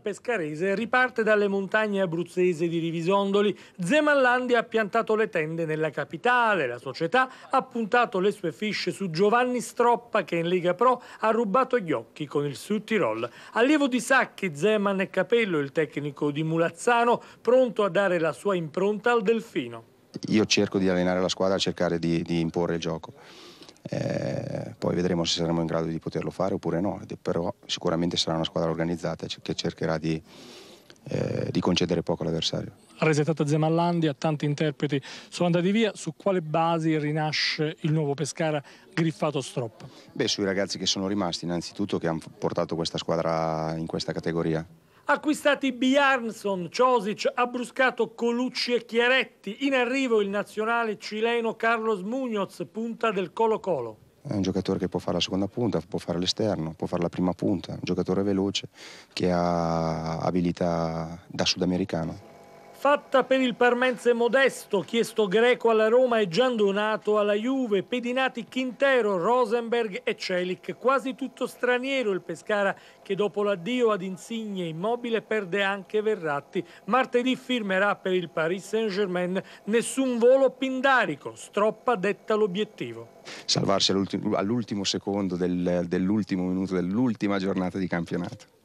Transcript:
Pescarese riparte dalle montagne abruzzese di Rivisondoli. Zemallandi ha piantato le tende nella capitale. La società ha puntato le sue fiche su Giovanni Stroppa che in Lega Pro ha rubato gli occhi con il Sud Tirol. Allievo di Sacchi, Zeman e Capello, il tecnico di Mulazzano, pronto a dare la sua impronta al Delfino. Io cerco di allenare la squadra, cercare di, di imporre il gioco. Eh, poi vedremo se saremo in grado di poterlo fare oppure no, però sicuramente sarà una squadra organizzata che cercherà di, eh, di concedere poco all'avversario. Resetata Zemallandia, tanti interpreti sono andati via, su quale basi rinasce il nuovo Pescara griffato Strop? Beh, sui ragazzi che sono rimasti innanzitutto che hanno portato questa squadra in questa categoria. Acquistati Bjarnson, Ciosic, ha bruscato Colucci e Chiaretti. In arrivo il nazionale cileno Carlos Muñoz, punta del Colo Colo. È un giocatore che può fare la seconda punta, può fare l'esterno, può fare la prima punta, un giocatore veloce che ha abilità da sudamericano. Fatta per il Parmense Modesto, chiesto Greco alla Roma e Giandonato alla Juve, pedinati Quintero, Rosenberg e Celic. Quasi tutto straniero il Pescara che dopo l'addio ad Insigne immobile perde anche Verratti. Martedì firmerà per il Paris Saint-Germain nessun volo pindarico, stroppa detta l'obiettivo. Salvarsi all'ultimo secondo del, dell'ultimo minuto dell'ultima giornata di campionato.